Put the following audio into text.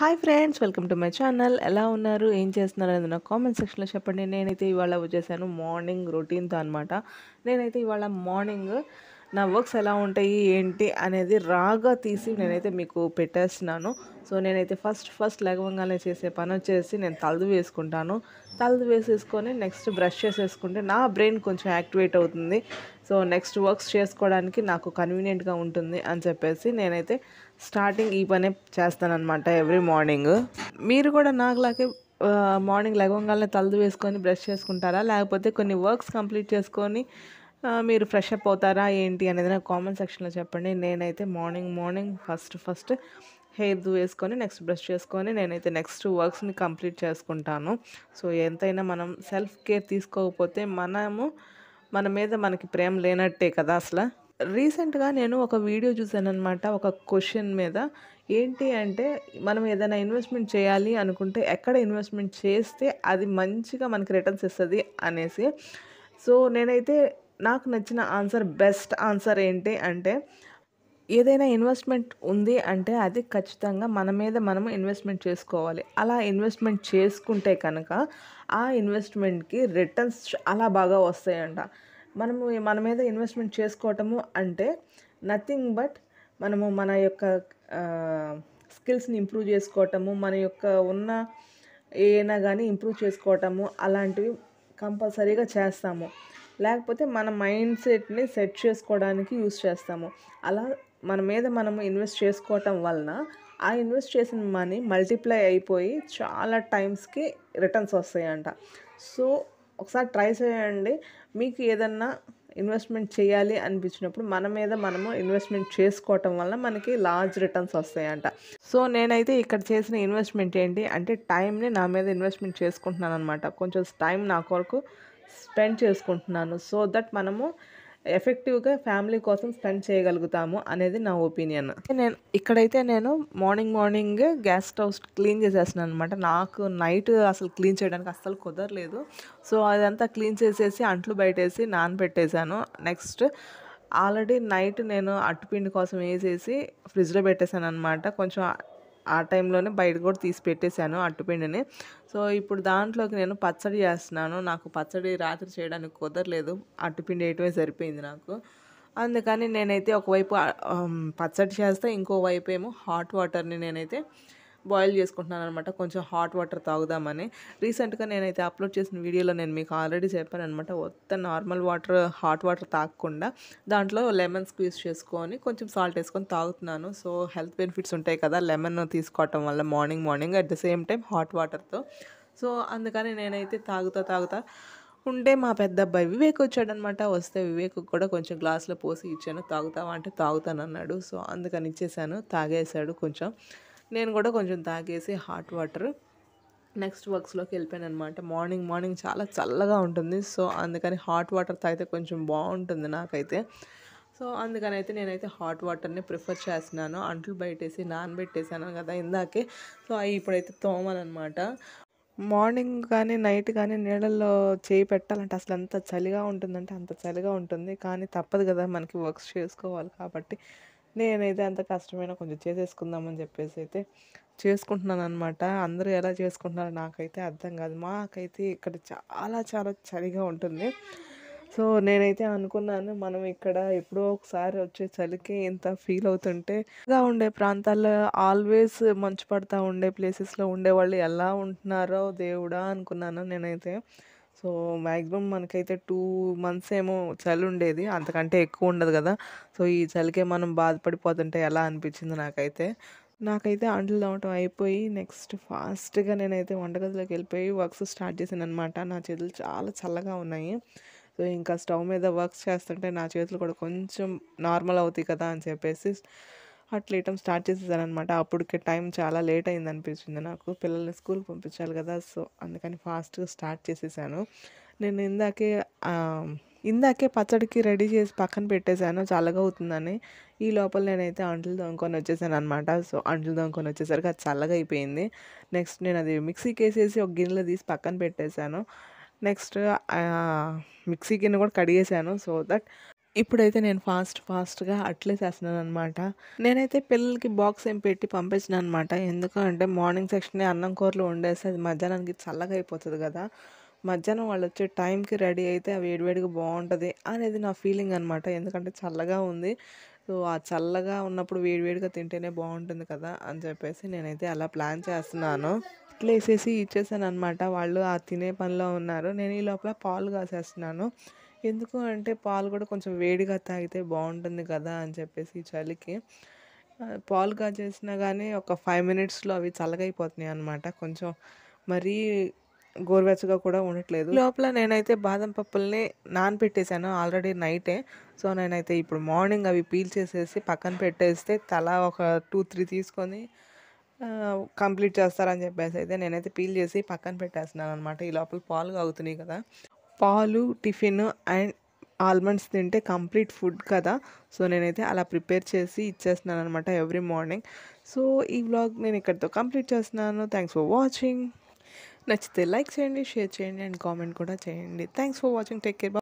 hi friends welcome to my channel ఎలా ఉన్నారు ఏం చేస్తున్నారు అనేది నాకు కామెంట్ సెక్షన్లో చెప్పండి నేనైతే ఇవాళ వచ్చేసాను మార్నింగ్ రొటీన్తో అనమాట నేనైతే ఇవాళ మార్నింగ్ నా వర్క్స్ ఎలా ఉంటాయి ఏంటి అనేది రాగా తీసి నేనైతే మీకు పెట్టేస్తున్నాను సో నేనైతే ఫస్ట్ ఫస్ట్ లెగవంగానే చేసే పని వచ్చేసి నేను తలదు వేసుకుంటాను తలదు వేసేసుకొని నెక్స్ట్ బ్రష్ చేసేసుకుంటే నా బ్రెయిన్ కొంచెం యాక్టివేట్ అవుతుంది సో నెక్స్ట్ వర్క్స్ చేసుకోవడానికి నాకు కన్వీనియంట్గా ఉంటుంది అని చెప్పేసి నేనైతే స్టార్టింగ్ ఈ పనే అనమాట ఎవ్రీ మార్నింగ్ మీరు కూడా నాకులాగే మార్నింగ్ లెగవంగానే తలదు వేసుకొని బ్రష్ చేసుకుంటారా లేకపోతే కొన్ని వర్క్స్ కంప్లీట్ చేసుకొని మీరు ఫ్రెష్ అప్ అవుతారా ఏంటి అనేది నాకు కామెంట్ సెక్షన్లో చెప్పండి నేనైతే morning morning first first hair వేసుకొని నెక్స్ట్ బ్రష్ చేసుకొని నేనైతే నెక్స్ట్ వర్క్స్ని కంప్లీట్ చేసుకుంటాను సో ఎంతైనా మనం సెల్ఫ్ కేర్ తీసుకోకపోతే మనము మన మీద మనకి ప్రేమ లేనట్టే కదా అసలు రీసెంట్గా నేను ఒక వీడియో చూశాను అనమాట ఒక క్వశ్చన్ మీద ఏంటి అంటే మనం ఏదైనా ఇన్వెస్ట్మెంట్ చేయాలి అనుకుంటే ఎక్కడ ఇన్వెస్ట్మెంట్ చేస్తే అది మంచిగా మనకి రిటర్న్స్ ఇస్తుంది అనేసి సో నేనైతే నాకు నచ్చిన ఆన్సర్ బెస్ట్ ఆన్సర్ ఏంటి అంటే ఏదైనా ఇన్వెస్ట్మెంట్ ఉంది అంటే అది ఖచ్చితంగా మన మీద మనము ఇన్వెస్ట్మెంట్ చేసుకోవాలి అలా ఇన్వెస్ట్మెంట్ చేసుకుంటే కనుక ఆ ఇన్వెస్ట్మెంట్కి రిటర్న్స్ చాలా బాగా వస్తాయంట మనము మన మీద ఇన్వెస్ట్మెంట్ చేసుకోవటము అంటే నథింగ్ బట్ మనము మన యొక్క స్కిల్స్ని ఇంప్రూవ్ చేసుకోవటము మన యొక్క ఉన్న ఏనా కానీ ఇంప్రూవ్ చేసుకోవటము అలాంటివి కంపల్సరీగా చేస్తాము లేకపోతే మన మైండ్ సెట్ని సెట్ చేసుకోవడానికి యూస్ చేస్తాము అలా మన మీద మనము ఇన్వెస్ట్ చేసుకోవటం వలన ఆ ఇన్వెస్ట్ చేసిన మనీ మల్టిప్లై అయిపోయి చాలా టైమ్స్కి రిటర్న్స్ వస్తాయంట సో ఒకసారి ట్రై చేయండి మీకు ఏదన్నా ఇన్వెస్ట్మెంట్ చేయాలి అనిపించినప్పుడు మన మీద మనము ఇన్వెస్ట్మెంట్ చేసుకోవటం వల్ల మనకి లార్జ్ రిటర్న్స్ వస్తాయంట సో నేనైతే ఇక్కడ చేసిన ఇన్వెస్ట్మెంట్ ఏంటి అంటే టైంని నా మీద ఇన్వెస్ట్మెంట్ చేసుకుంటున్నాను అనమాట కొంచెం టైం నా కొరకు స్పెండ్ చేసుకుంటున్నాను సో దట్ మనము ఎఫెక్టివ్గా ఫ్యామిలీ కోసం స్పెండ్ చేయగలుగుతాము అనేది నా ఒపీనియన్ నేను ఇక్కడైతే నేను morning morning gas stove clean చేసేసాను అనమాట నాకు నైట్ అసలు క్లీన్ చేయడానికి అస్సలు కుదరలేదు సో అదంతా క్లీన్ చేసేసి అంట్లు బయటేసి నానబెట్టేశాను నెక్స్ట్ ఆల్రెడీ నైట్ నేను అట్టుపిండి కోసం వేసేసి ఫ్రిడ్జ్లో పెట్టేశాను అనమాట కొంచెం ఆ టైంలోనే బయట కూడా తీసి పెట్టేశాను అట్టుపిండిని సో ఇప్పుడు దాంట్లోకి నేను పచ్చడి చేస్తున్నాను నాకు పచ్చడి రాత్రి చేయడానికి కుదరలేదు అట్టుపిండి వేయటమే సరిపోయింది నాకు అందుకని నేనైతే ఒకవైపు పచ్చడి చేస్తే ఇంకోవైపు ఏమో హాట్ వాటర్ని నేనైతే బాయిల్ చేసుకుంటున్నాను అనమాట కొంచెం హాట్ వాటర్ తాగుదామని రీసెంట్గా నేనైతే అప్లోడ్ చేసిన వీడియోలో నేను మీకు ఆల్రెడీ చెప్పాను అనమాట మొత్తం నార్మల్ వాటర్ హాట్ వాటర్ తాగకుండా దాంట్లో లెమన్ స్క్వీజ్ చేసుకొని కొంచెం సాల్ట్ వేసుకొని తాగుతున్నాను సో హెల్త్ బెనిఫిట్స్ ఉంటాయి కదా లెమన్ తీసుకోవటం వల్ల morning morning at the same time hot వాటర్తో సో అందుకని నేనైతే తాగుతా తాగుతా ఉంటే మా పెద్ద అబ్బాయి వివేక్ వచ్చాడనమాట వస్తే వివేక్ కూడా కొంచెం గ్లాస్లో పోసి ఇచ్చాను తాగుతావా అంటే తాగుతానన్నాడు సో అందుకని ఇచ్చేసాను తాగేశాడు కొంచెం నేను కూడా కొంచెం తాగేసి హాట్ వాటర్ నెక్స్ట్ వర్క్స్లోకి వెళ్ళిపోయాను అనమాట మార్నింగ్ మార్నింగ్ చాలా చల్లగా ఉంటుంది సో అందుకని హాట్ వాటర్ తాగితే కొంచెం బాగుంటుంది నాకైతే సో అందుకని అయితే నేనైతే హాట్ వాటర్ని ప్రిఫర్ చేస్తున్నాను అంట్లు బయటేసి నానబెట్టేసాను కదా ఇందాకే సో అవి ఇప్పుడైతే తోమలనమాట మార్నింగ్ కానీ నైట్ కానీ నీళ్ళల్లో చేయి పెట్టాలంటే అసలు ఎంత చలిగా ఉంటుందంటే అంత చలిగా ఉంటుంది కానీ తప్పదు కదా మనకి వర్క్స్ చేసుకోవాలి కాబట్టి నేనైతే అంత కష్టమైనా కొంచెం చేసేసుకుందామని చెప్పేసి అయితే చేసుకుంటున్నాను అనమాట అందరూ ఎలా చేసుకుంటున్నారో నాకైతే అర్థం కాదు మాకైతే ఇక్కడ చాలా చాలా చలిగా ఉంటుంది సో నేనైతే అనుకున్నాను మనం ఇక్కడ ఎప్పుడో ఒకసారి వచ్చే చలికి ఎంత ఫీల్ అవుతుంటే ఇలా ఉండే ప్రాంతాల్లో ఆల్వేస్ మంచు పడతా ఉండే ప్లేసెస్లో ఉండే వాళ్ళు ఎలా ఉంటున్నారో దేవుడా అనుకున్నాను నేనైతే సో మ్యాక్సిమం మనకైతే టూ మంత్స్ ఏమో చలి ఉండేది అంతకంటే ఎక్కువ ఉండదు కదా సో ఈ చలికే మనం బాధపడిపోతుంటే ఎలా అనిపించింది నాకైతే నాకైతే అంటలు తవ్వటం అయిపోయి నెక్స్ట్ ఫాస్ట్గా నేనైతే వంటగదిలోకి వెళ్ళిపోయి వర్క్స్ స్టార్ట్ చేసాను అనమాట నా చేతులు చాలా చల్లగా ఉన్నాయి సో ఇంకా స్టవ్ మీద వర్క్స్ చేస్తుంటే నా చేతులు కూడా కొంచెం నార్మల్ అవుతాయి కదా అని చెప్పేసి అట్లా వేయటం స్టార్ట్ చేసేసానమాట అప్పటికే టైం చాలా లేట్ అయింది అనిపించింది నాకు పిల్లల్ని స్కూల్కి పంపించాలి కదా సో అందుకని ఫాస్ట్గా స్టార్ట్ చేసేసాను నేను ఇందాకే ఇందాకే పచ్చడికి రెడీ చేసి పక్కన పెట్టేశాను చల్లగా అవుతుందని ఈ లోపల నేనైతే అంట్లు దొంకొని వచ్చేసాను అనమాట సో అంట్లు దొంకొని వచ్చేసరికి అది చల్లగా అయిపోయింది నెక్స్ట్ నేను అది మిక్సీకి వేసేసి ఒక గిన్నెలో తీసి పక్కన పెట్టేశాను నెక్స్ట్ మిక్సీ గిన్నె కూడా కడిగేశాను సో దట్ ఇప్పుడైతే నేను ఫాస్ట్ ఫాస్ట్గా అట్లే చేస్తున్నాను అనమాట నేనైతే పిల్లలకి బాక్స్ ఏం పెట్టి పంపించిన అనమాట ఎందుకంటే మార్నింగ్ సెక్షనే అన్నం కూరలు వండేసి అది మధ్యాహ్నానికి చల్లగా అయిపోతుంది కదా మధ్యాహ్నం వాళ్ళు వచ్చే టైంకి రెడీ అయితే అవి వేడివేడిగా బాగుంటుంది అనేది నా ఫీలింగ్ అనమాట ఎందుకంటే చల్లగా ఉంది సో ఆ చల్లగా ఉన్నప్పుడు వేడివేడిగా తింటేనే బాగుంటుంది కదా అని చెప్పేసి నేనైతే అలా ప్లాన్ చేస్తున్నాను ఇట్లా వేసేసి ఇచ్చేసాను అనమాట వాళ్ళు ఆ తినే పనిలో ఉన్నారు నేను ఈ లోపల పాలు కాసేస్తున్నాను ఎందుకు అంటే పాలు కూడా కొంచెం వేడిగా తాగితే బాగుంటుంది కదా అని చెప్పేసి చలికి పాలు కాచేసినా కానీ ఒక ఫైవ్ మినిట్స్లో అవి చల్లగైపోతున్నాయి అనమాట కొంచెం మరీ గోరువెచ్చగా కూడా ఉండట్లేదు లోపల నేనైతే బాదం పప్పుల్ని నానపెట్టేశాను ఆల్రెడీ నైటే సో నేనైతే ఇప్పుడు మార్నింగ్ అవి పీల్ చేసేసి పక్కన పెట్టేస్తే తలా ఒక టూ త్రీ తీసుకొని కంప్లీట్ చేస్తారని చెప్పేసి అయితే నేనైతే పీల్ చేసి పక్కన పెట్టేస్తున్నాను అనమాట ఈ లోపల పాలు కాగుతున్నాయి కదా పాలు టిఫిన్ అండ్ ఆల్మండ్స్ తింటే కంప్లీట్ ఫుడ్ కదా సో నేనైతే అలా ప్రిపేర్ చేసి ఇచ్చేస్తున్నాను అనమాట ఎవ్రీ మార్నింగ్ సో ఈ వ్లాగ్ నేను ఇక్కడితో కంప్లీట్ చేస్తున్నాను థ్యాంక్స్ ఫర్ వాచింగ్ నచ్చితే లైక్ చేయండి షేర్ చేయండి అండ్ కామెంట్ కూడా చేయండి thanks for watching take care